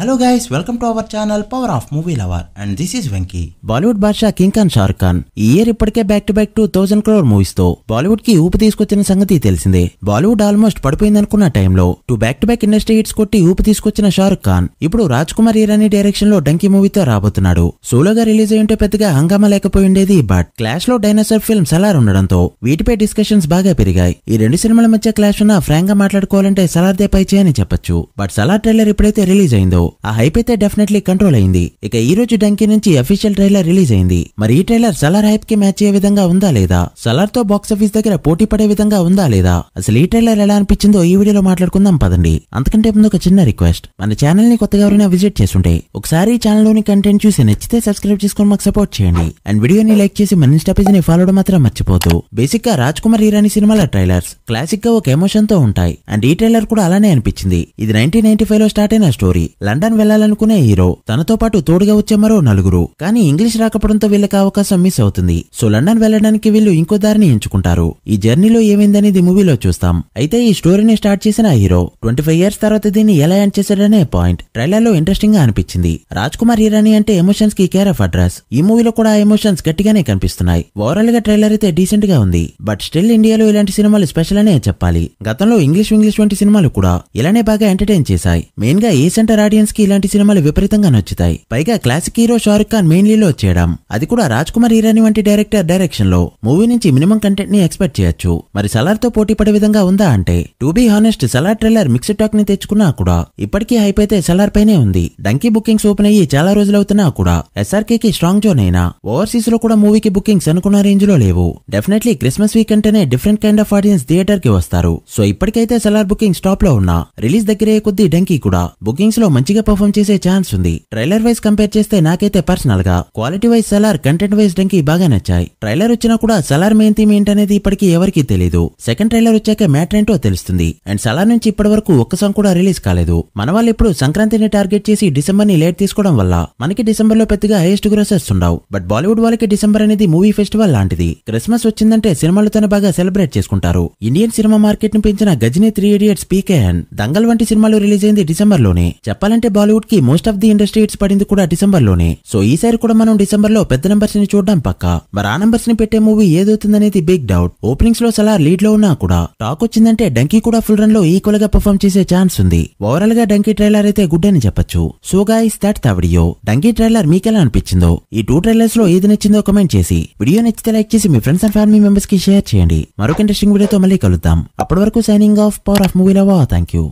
hello guys welcome to our channel power of movie lover and this is Venky Bollywood బాద్షా king Khan Shahrukh Khan ఈ year ఇప్పటికే back to back two thousand crore movies తో బాలీవుడ్ కి ఊపు తీసుకొచ్చిన సంగతి తెలిసిందే బాలీవుడ్ ఆల్మోస్ట్ పడిపోయింది అనుకున్న టైంలో two back to back industry hits కొట్టి ఊపు తీసుకొచ్చిన షారుఖ్ ఖాన్ ఇప్పుడు రాజ్ కుమార్ ఇరానీ డైరెక్షన్ లో డంకీ మూవీతో రాబోతున్నాడు సోలోగా రిలీజ్ అయ్యుంటే పెద్దగా హంగామా లేకపోయి ఉండేది బట్ క్లాష్ లో డైనోసార్ ఫిల్మ్స్ సలార్ ఉండడంతో వీటిపై డిస్కషన్స్ బాగా పెరిగాయి ఈ రెండు సినిమాల మధ్య క్లాష్ ఉన్న ఫ్రాంక్ గా మాట్లాడుకోవాలంటే సలార్ దే పైచే అని చెప్పొచ్చు బట్ సలార్ ట్రైలర్ ఎప్పుడైతే రిలీజ్ అయిందో ఆ హైప్ అయితే డెఫినెట్లీ కంట్రోల్ అయింది ఇక ఈ రోజు డంకీ నుంచి అఫీషియల్ ట్రైలర్ రిలీజ్ అయింది మరి ఈ ట్రైలర్ సలార్ హైప్ కి మ్యాచ్ అయ్యే విధంగా ఉందా లేదా సలార్ తో బాక్సాఫీస్ దగ్గర పోటీ పడే విధంగా ఉందా లేదా అసలు ఈ ట్రైలర్ ఎలా అనిపించిందో ఈ వీడియోలో మాట్లాడుకుందాం పదండి అంతకంటే ముందు ఒక చిన్న రిక్వెస్ట్ మన ఛానల్ ని కొత్తగా ఎవరైనా విజిట్ చేస్తుంటే ఒకసారి ఈ ఛానల్ లోని కంటెంట్ చూసి నచ్చితే సబ్స్క్రైబ్ చేసుకుని మాకు సపోర్ట్ చేయండి అండ్ వీడియోని లైక్ చేసి మన ఇన్స్టా పేజ్ ని ఫాలో మాత్రం మర్చిపోతు బేసిక్ గా రాజ్ కుమార్ హీరాని సినిమాల ట్రైలర్స్ క్లాసిక్ గా ఒక ఎమోషన్ తో ఉంటాయి అండ్ ఈ ట్రైలర్ కూడా అలానే అనిపించింది ఇది నైన్టీన్ నైన్టీ ఫైవ్ లో స్టార్ట్ అయిన స్టోరీ లండన్ లండన్ వెళ్లాలనుకునే హీరో తనతో పాటు తోడుగా వచ్చే మరో నలుగురు కానీ ఇంగ్లీష్ రాకపోవడంతో వీళ్ళకి అవకాశం మిస్ అవుతుంది సో లండన్ వెళ్లడానికి వీళ్ళు ఇంకో దారిని ఎంచుకుంటారు ఈ జర్నీలో ఏమైందనేది మూవీలో చూస్తాం అయితే ఈ స్టోరీని స్టార్ట్ చేసిన హీరో ట్వంటీ ఫైవ్ ఇయర్స్ తర్వాత దీన్ని ఎలా ఎండ్ చేశాడనే పాయింట్ ట్రైలర్ లో ఇంట్రెస్టింగ్ గా అనిపించింది రాజ్ కుమార్ హీరాని అంటే ఎమోషన్స్ కి కేర్ ఆఫ్ అడ్రస్ ఈ మూవీలో కూడా ఎమోషన్స్ గట్టిగానే కనిపిస్తున్నాయి ఓవరాల్ గా ట్రైలర్ అయితే డీసెంట్ గా ఉంది బట్ స్టిల్ ఇండియాలో ఇలాంటి సినిమాలు స్పెషల్ అనే చెప్పాలి గతంలో ఇంగ్లీష్ ఇంగ్లీష్ వంటి సినిమాలు కూడా ఇలానే బాగా ఎంటర్టైన్ చేశాయి మెయిన్ గా ఏ సెంటర్ ఆడియన్స్ ఫ్యాన్స్ కి ఇలాంటి సినిమాలు విపరీతంగా నచ్చుతాయి పైగా classic hero Shahrukh Khan main లీలో చేయడం అది కూడా రాజ్ కుమార్ హీరాని వంటి డైరెక్టర్ డైరెక్షన్ లో మూవీ నుంచి మినిమం కంటెంట్ ని ఎక్స్పెక్ట్ చేయొచ్చు మరి సలార్ తో పోటీ పడే విధంగా ఉందా అంటే to be honest Salaar trailer mixed talk ని తెచ్చుకున్నా కూడా ఇప్పటికీ హైప్ అయితే సలార్ పైనే ఉంది డంకీ బుకింగ్స్ ఓపెన్ అయ్యి చాలా రోజులవుతున్నా కూడా ఎస్ఆర్కే కి స్ట్రాంగ్ జోన్ అయినా ఓవర్సీస్ లో కూడా మూవీకి బుకింగ్స్ అనుకున్న రేంజ్ లో లేవు డెఫినెట్లీ క్రిస్మస్ వీక్ అంటేనే different kind of audience theatre కి వస్తారు సో ఇప్పటికైతే సలార్ బుకింగ్ స్టాప్ లో ఉన్నా రిలీజ్ దగ్గరే కొద్దీ డంకీ కూడా బుకింగ్స్ లో మంచిగా మంచిగా పర్ఫామ్ చేసే ఛాన్స్ ఉంది ట్రైలర్ వైజ్ కంపేర్ చేస్తే నాకైతే పర్సనల్ గా quality wise Salaar content wise Dunki బాగా నచ్చాయి ట్రైలర్ వచ్చినా కూడా సలార్ మెయిన్ థీమ్ ఏంటనేది ఇప్పటికీ ఎవరికీ తెలియదు సెకండ్ ట్రైలర్ వచ్చాక మ్యాటర్ ఏంటో తెలుస్తుంది అండ్ సలార్ నుంచి ఇప్పటి వరకు ఒక్క సాంగ్ కూడా రిలీజ్ కాలేదు మన వాళ్ళు ఇప్పుడు సంక్రాంతిని టార్గెట్ చేసి డిసెంబర్ ని లేట్ తీసుకోవడం వల్ల మనకి డిసెంబర్ లో పెద్దగా హైయెస్ట్ గ్రోసెస్ ఉండవు బట్ బాలీవుడ్ వాళ్ళకి డిసెంబర్ అనేది మూవీ ఫెస్టివల్ లాంటిది క్రిస్మస్ వచ్చిందంటే సినిమాలతోనే బాగా సెలబ్రేట్ చేసుకుంటారు ఇండియన్ సినిమా మార్కెట్ ను పెంచిన Ghajini three idiots and Dangal వంటి సినిమాలు రిలీజ్ అయింది డిసెంబర్ లోనే చెప్పాలంటే ఎందుకంటే బాలీవుడ్ కి most of the industry hits పడింది కూడా డిసెంబర్ లోనే సో ఈసారి కూడా మనం డిసెంబర్ లో పెద్ద నంబర్స్ ని చూడడం పక్క మరి ఆ నంబర్స్ ని పెట్టే మూవీ ఏదవుతుందనేది బిగ్ డౌట్ ఓపెనింగ్స్ లో సలా లీడ్ లో ఉన్నా కూడా టాక్ వచ్చిందంటే డంకీ కూడా ఫుల్ రన్ లో ఈక్వల్ గా పర్ఫామ్ చేసే ఛాన్స్ ఉంది ఓవరాల్ గా డంకీ ట్రైలర్ అయితే గుడ్ అని చెప్పొచ్చు so guys that the video Dunki trailer మీకెలా అనిపించిందో ఈ టూ ట్రైలర్స్ లో ఏది నచ్చిందో కమెంట్ చేసి వీడియో నచ్చితే లైక్ చేసి మీ ఫ్రెండ్స్ అండ్ ఫ్యామిలీ మెంబర్స్ కి షేర్ చేయండి మరొక ఇంట్రెస్టింగ్ వీడియోతో మళ్ళీ కలుద్దాం అప్పటి వరకు signing off power of movie lover thank you